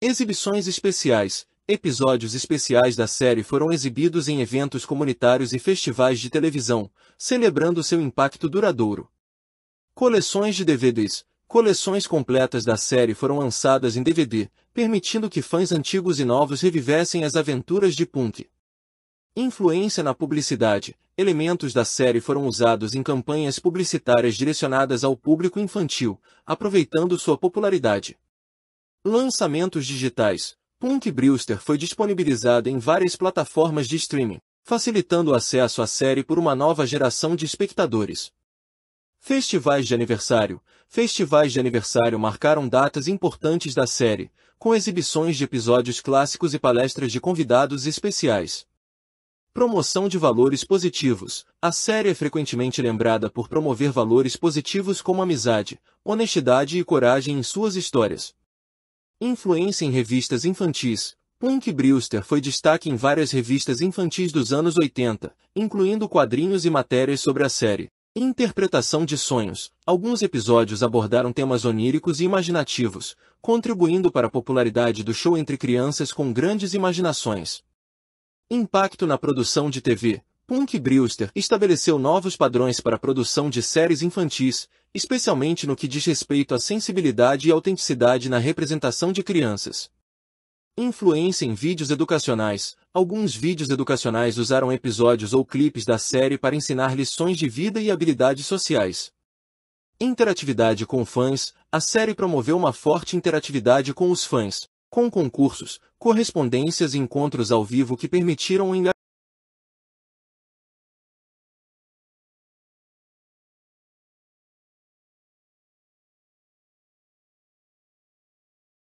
Exibições especiais, episódios especiais da série foram exibidos em eventos comunitários e festivais de televisão, celebrando seu impacto duradouro. Coleções de DVDs. Coleções completas da série foram lançadas em DVD, permitindo que fãs antigos e novos revivessem as aventuras de Punk. Influência na publicidade. Elementos da série foram usados em campanhas publicitárias direcionadas ao público infantil, aproveitando sua popularidade. Lançamentos digitais. Punk Brewster foi disponibilizada em várias plataformas de streaming, facilitando o acesso à série por uma nova geração de espectadores. Festivais de aniversário. Festivais de aniversário marcaram datas importantes da série, com exibições de episódios clássicos e palestras de convidados especiais. Promoção de valores positivos. A série é frequentemente lembrada por promover valores positivos como amizade, honestidade e coragem em suas histórias, Influência em revistas infantis. Punk Brewster foi destaque em várias revistas infantis dos anos 80, incluindo quadrinhos e matérias sobre a série. Interpretação de sonhos. Alguns episódios abordaram temas oníricos e imaginativos, contribuindo para a popularidade do show entre crianças com grandes imaginações. Impacto na produção de TV. Punk Brewster estabeleceu novos padrões para a produção de séries infantis, especialmente no que diz respeito à sensibilidade e autenticidade na representação de crianças. Influência em vídeos educacionais. Alguns vídeos educacionais usaram episódios ou clipes da série para ensinar lições de vida e habilidades sociais. Interatividade com fãs. A série promoveu uma forte interatividade com os fãs, com concursos, correspondências e encontros ao vivo que permitiram o